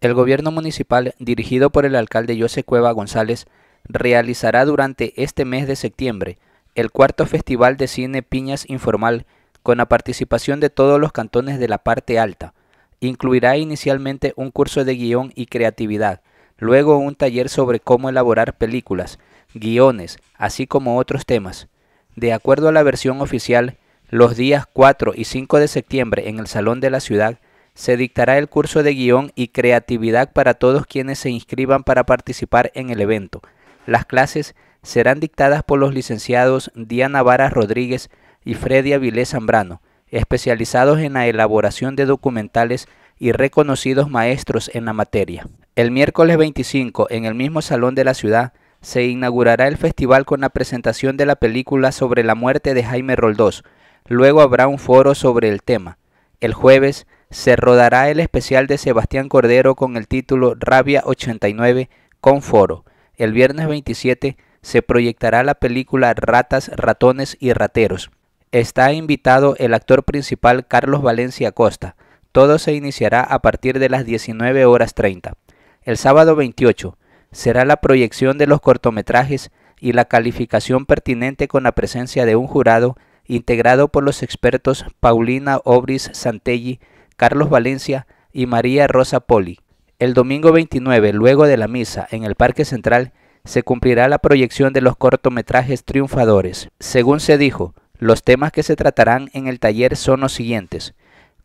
El gobierno municipal, dirigido por el alcalde José Cueva González, realizará durante este mes de septiembre el cuarto Festival de Cine Piñas Informal con la participación de todos los cantones de la parte alta. Incluirá inicialmente un curso de guión y creatividad, luego un taller sobre cómo elaborar películas, guiones, así como otros temas. De acuerdo a la versión oficial, los días 4 y 5 de septiembre en el Salón de la Ciudad se dictará el curso de guión y creatividad para todos quienes se inscriban para participar en el evento. Las clases serán dictadas por los licenciados Diana Varas Rodríguez y Freddy Avilés Zambrano, especializados en la elaboración de documentales y reconocidos maestros en la materia. El miércoles 25, en el mismo salón de la ciudad, se inaugurará el festival con la presentación de la película sobre la muerte de Jaime Roldós. Luego habrá un foro sobre el tema. El jueves se rodará el especial de Sebastián Cordero con el título Rabia 89 con foro. El viernes 27 se proyectará la película Ratas, Ratones y Rateros. Está invitado el actor principal Carlos Valencia Costa. Todo se iniciará a partir de las 19 horas 30. El sábado 28 será la proyección de los cortometrajes y la calificación pertinente con la presencia de un jurado integrado por los expertos Paulina Obris Santelli, Carlos Valencia y María Rosa Poli. El domingo 29, luego de la misa, en el Parque Central, se cumplirá la proyección de los cortometrajes triunfadores. Según se dijo, los temas que se tratarán en el taller son los siguientes.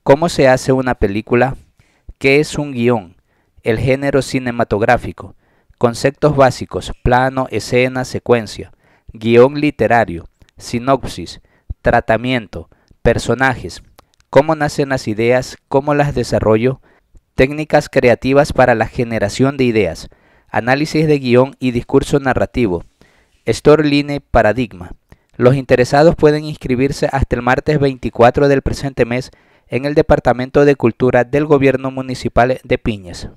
¿Cómo se hace una película? ¿Qué es un guión? El género cinematográfico. Conceptos básicos, plano, escena, secuencia. Guión literario, sinopsis, tratamiento, personajes, cómo nacen las ideas, cómo las desarrollo, técnicas creativas para la generación de ideas, análisis de guión y discurso narrativo, Storyline Paradigma. Los interesados pueden inscribirse hasta el martes 24 del presente mes en el Departamento de Cultura del Gobierno Municipal de Piñas.